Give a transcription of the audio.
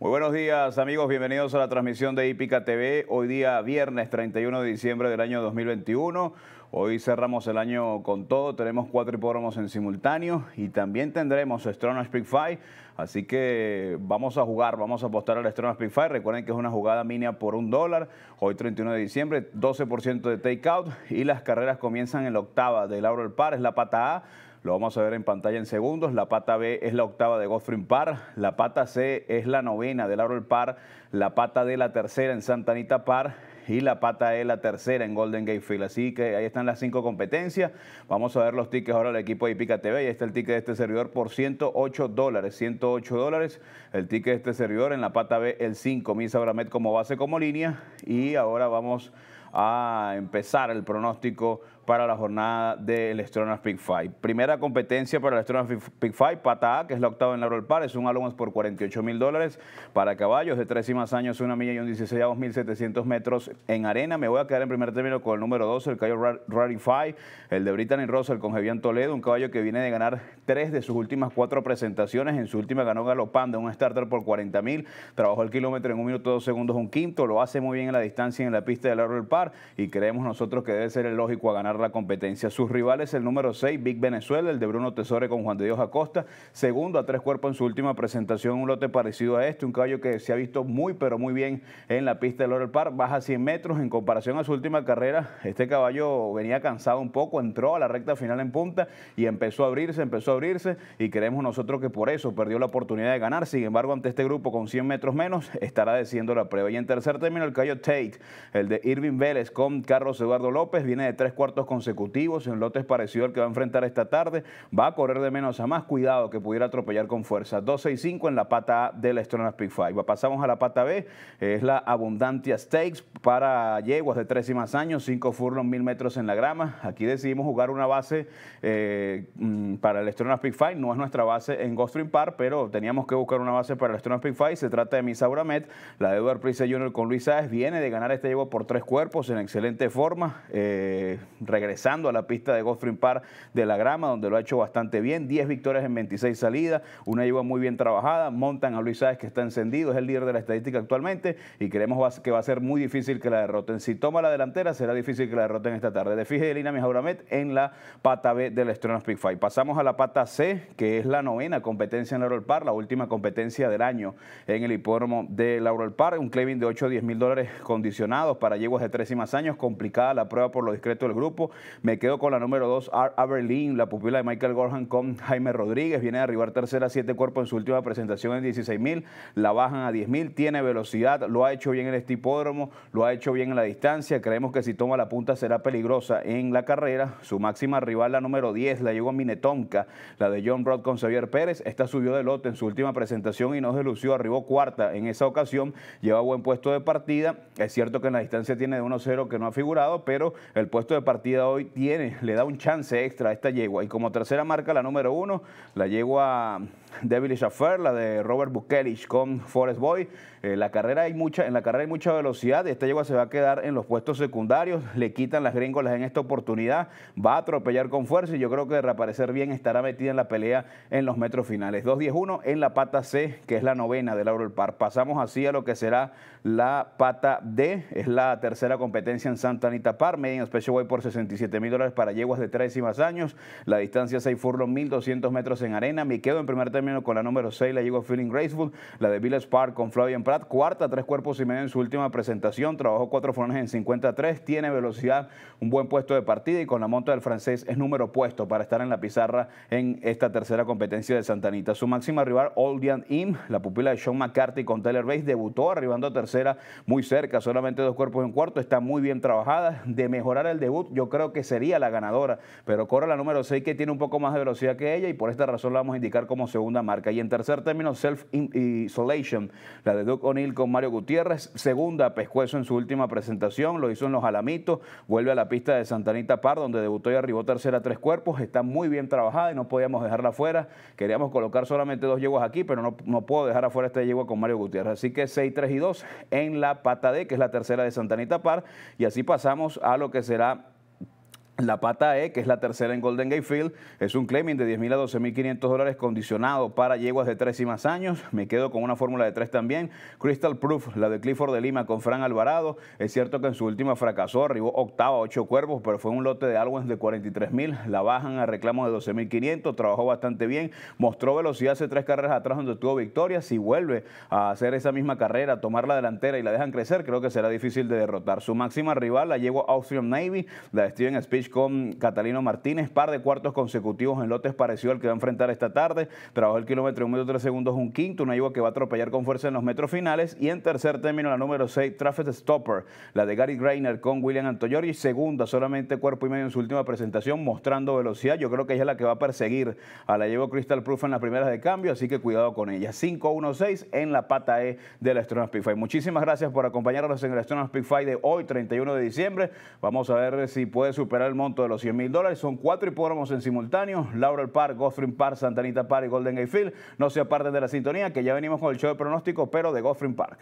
Muy buenos días amigos, bienvenidos a la transmisión de Hípica TV, hoy día viernes 31 de diciembre del año 2021. Hoy cerramos el año con todo, tenemos cuatro hipódromos en simultáneo y también tendremos Strona Speak Five, así que vamos a jugar, vamos a apostar al Strona speed Recuerden que es una jugada mínima por un dólar, hoy 31 de diciembre, 12% de takeout y las carreras comienzan en la octava de El Par, es la pata A lo vamos a ver en pantalla en segundos. La pata B es la octava de Godfrey Par. La pata C es la novena de Laurel Par. La pata D la tercera en Santa Anita Par. Y la pata E la tercera en Golden Gate Field. Así que ahí están las cinco competencias. Vamos a ver los tickets ahora del equipo de Ipica TV. Ahí está el ticket de este servidor por 108 dólares. 108 dólares el ticket de este servidor. En la pata B el 5. Misa Bramet como base, como línea. Y ahora vamos a empezar el pronóstico para la jornada del Astronauts Pick Five. Primera competencia para el Astronauts Pick Five, pata A, que es la octava en la Royal Par, es un alumnos por 48 mil dólares para caballos de tres y más años, una milla y un 16 a 2.700 metros en arena. Me voy a quedar en primer término con el número 12, el caballo Rarify, el de Brittany Russell con Javier Toledo, un caballo que viene de ganar tres de sus últimas cuatro presentaciones. En su última ganó galopando un starter por 40 mil, trabajó el kilómetro en un minuto dos segundos, un quinto, lo hace muy bien en la distancia en la pista la Royal Par y creemos nosotros que debe ser el lógico a ganar la competencia. Sus rivales, el número 6, Big Venezuela, el de Bruno Tesore con Juan de Dios Acosta, segundo a tres cuerpos en su última presentación, un lote parecido a este, un caballo que se ha visto muy pero muy bien en la pista de Laurel Park, baja 100 metros en comparación a su última carrera, este caballo venía cansado un poco, entró a la recta final en punta y empezó a abrirse, empezó a abrirse y creemos nosotros que por eso perdió la oportunidad de ganar, sin embargo ante este grupo con 100 metros menos estará decidiendo la prueba. Y en tercer término el caballo Tate, el de Irving Vélez, con Carlos Eduardo López viene de tres cuartos consecutivos en lotes parecido al que va a enfrentar esta tarde. Va a correr de menos a más. Cuidado que pudiera atropellar con fuerza. 2-6-5 en la pata A del Estronas Speed Five. Pasamos a la pata B. Es la Abundantia Stakes para yeguas de tres y más años. 5 furlong, 1000 metros en la grama. Aquí decidimos jugar una base eh, mm, para el Estronas Big Five. No es nuestra base en Ghost Park, pero teníamos que buscar una base para el Estronas Big Five. Se trata de Misaura Met, la de Edward Price Jr. con Luis Sáez. Viene de ganar este yegua por tres cuerpos en excelente forma, eh, regresando a la pista de Godfrey Park de la grama, donde lo ha hecho bastante bien, 10 victorias en 26 salidas, una yegua muy bien trabajada, montan a Luis Sáez que está encendido, es el líder de la estadística actualmente y creemos que va a ser muy difícil que la derroten. Si toma la delantera, será difícil que la derroten esta tarde. De Fije de Mijauramet en la pata B del Estreno Pick Five. Pasamos a la pata C, que es la novena competencia en Laurel Park, la última competencia del año en el hipódromo de Laurel Park, un claiming de 8 a 10 mil dólares condicionados para yeguas de 3 más años complicada la prueba por lo discreto del grupo. Me quedo con la número 2, Aberlin, la pupila de Michael Gorham con Jaime Rodríguez. Viene a arribar tercera, siete cuerpos en su última presentación en 16.000. La bajan a 10.000, tiene velocidad, lo ha hecho bien en el estipódromo lo ha hecho bien en la distancia. Creemos que si toma la punta será peligrosa en la carrera. Su máxima rival, la número 10, la llegó a Minetonka, la de John Broad con Xavier Pérez. Esta subió de lote en su última presentación y no se lució, arribó cuarta en esa ocasión. Lleva buen puesto de partida. Es cierto que en la distancia tiene de cero que no ha figurado, pero el puesto de partida hoy tiene, le da un chance extra a esta yegua. Y como tercera marca, la número uno, la yegua Devilish Affair, la de Robert Bukelich con Forest Boy. Eh, la carrera hay mucha, en la carrera hay mucha velocidad. Esta yegua se va a quedar en los puestos secundarios. Le quitan las gringolas en esta oportunidad. Va a atropellar con fuerza y yo creo que de reaparecer bien estará metida en la pelea en los metros finales. 2-10-1 en la pata C, que es la novena de Laurel Park. Pasamos así a lo que será la pata D, es la tercera competencia en Santa Anita Par, ...median Special Way por 67 mil dólares para yeguas de 3 y más años. La distancia 6 furlos, 1200 metros en arena. Me quedo en primer término con la número 6, la yegua Feeling Graceful. La de Village Park con Flavian Pratt, cuarta, tres cuerpos y medio en su última presentación. Trabajó cuatro furones en 53. Tiene velocidad, un buen puesto de partida y con la monta del francés es número puesto para estar en la pizarra en esta tercera competencia de Santa Anita. Su máxima rival, Oldian Im, la pupila de Sean McCarthy con Taylor Bates, debutó arribando a tercera muy cerca, solamente dos cuerpos en cuarto. Está muy bien trabajada. De mejorar el debut, yo creo que sería la ganadora. Pero corre la número 6 que tiene un poco más de velocidad que ella y por esta razón la vamos a indicar como segunda marca. Y en tercer término, Self Isolation, la de Doug O'Neill con Mario Gutiérrez. Segunda, Pescuezo en su última presentación, lo hizo en Los Alamitos. Vuelve a la pista de Santanita Par, donde debutó y arribó tercera tres cuerpos. Está muy bien trabajada y no podíamos dejarla afuera Queríamos colocar solamente dos yeguas aquí, pero no, puedo dejar afuera esta yegua con Mario Gutiérrez. Así que 6, 3 y 2 en la pata D, que es la tercera de Santanita Par y así pasamos a lo que será la pata E, que es la tercera en Golden Gate Field, es un claiming de 10.000 a 500 dólares condicionado para yeguas de tres y más años. Me quedo con una fórmula de tres también. Crystal Proof, la de Clifford de Lima con Fran Alvarado. Es cierto que en su última fracasó, arribó octava, ocho cuervos, pero fue un lote de Alwens de 43.000. La bajan a reclamos de 12.500, trabajó bastante bien, mostró velocidad hace tres carreras atrás donde tuvo victoria. Si vuelve a hacer esa misma carrera, tomar la delantera y la dejan crecer, creo que será difícil de derrotar. Su máxima rival, la yegua Austrian Navy, la de Steven Speech con Catalino Martínez. Par de cuartos consecutivos en lotes pareció al que va a enfrentar esta tarde. Trabajó el kilómetro un minuto tres segundos, un quinto, una yegua que va a atropellar con fuerza en los metros finales. Y en tercer término, la número 6, Traffic Stopper, la de Gary Greiner con William Antoyori. Segunda, solamente cuerpo y medio en su última presentación, mostrando velocidad. Yo creo que ella es la que va a perseguir a la Llevo Crystal Proof en las primeras de cambio, así que cuidado con ella. 5-1-6 en la pata E de la Astronaut Pick Fight. Muchísimas gracias por acompañarnos en la Astronaut Pick Fight de hoy, 31 de diciembre. Vamos a ver si puede superar monto de los 100 mil dólares. Son cuatro hipódromos en simultáneo, Laurel Park, Goffring Park, Santa Anita Park y Golden Gate Field. No se aparten de la sintonía, que ya venimos con el show de pronóstico, pero de Goffring Park.